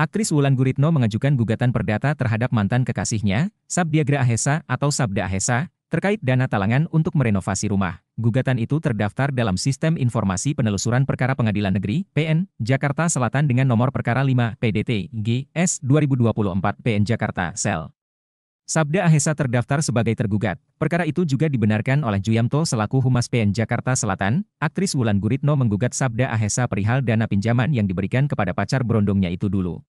Aktris Wulan Guritno mengajukan gugatan perdata terhadap mantan kekasihnya, Sabdiagra Ahesa atau Sabda Ahesa, terkait dana talangan untuk merenovasi rumah. Gugatan itu terdaftar dalam Sistem Informasi Penelusuran Perkara Pengadilan Negeri, PN, Jakarta Selatan dengan nomor perkara 5 PDT GS 2024 PN Jakarta, Sel. Sabda Ahesa terdaftar sebagai tergugat. Perkara itu juga dibenarkan oleh Juyamto selaku Humas PN Jakarta Selatan. Aktris Wulan Guritno menggugat Sabda Ahesa perihal dana pinjaman yang diberikan kepada pacar berondongnya itu dulu.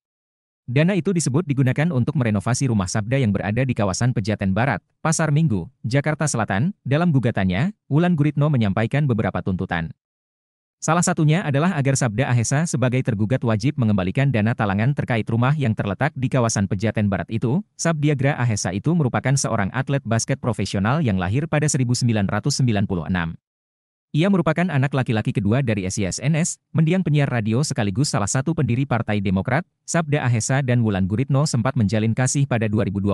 Dana itu disebut digunakan untuk merenovasi rumah Sabda yang berada di kawasan Pejaten Barat, Pasar Minggu, Jakarta Selatan. Dalam gugatannya, Wulan Guritno menyampaikan beberapa tuntutan. Salah satunya adalah agar Sabda Ahesa sebagai tergugat wajib mengembalikan dana talangan terkait rumah yang terletak di kawasan Pejaten Barat itu. Sabdiagra Ahesa itu merupakan seorang atlet basket profesional yang lahir pada 1996. Ia merupakan anak laki-laki kedua dari SISNS, mendiang penyiar radio sekaligus salah satu pendiri Partai Demokrat, Sabda Ahesa dan Wulan Guritno sempat menjalin kasih pada 2022.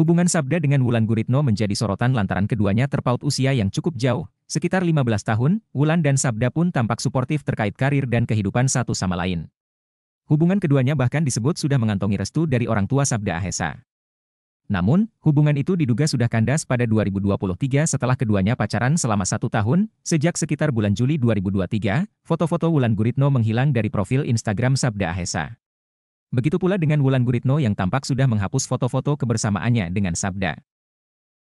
Hubungan Sabda dengan Wulan Guritno menjadi sorotan lantaran keduanya terpaut usia yang cukup jauh, sekitar 15 tahun, Wulan dan Sabda pun tampak suportif terkait karir dan kehidupan satu sama lain. Hubungan keduanya bahkan disebut sudah mengantongi restu dari orang tua Sabda Ahesa. Namun, hubungan itu diduga sudah kandas pada 2023 setelah keduanya pacaran selama satu tahun. Sejak sekitar bulan Juli 2023, foto-foto Wulan Guritno menghilang dari profil Instagram Sabda Ahesa. Begitu pula dengan Wulan Guritno yang tampak sudah menghapus foto-foto kebersamaannya dengan Sabda.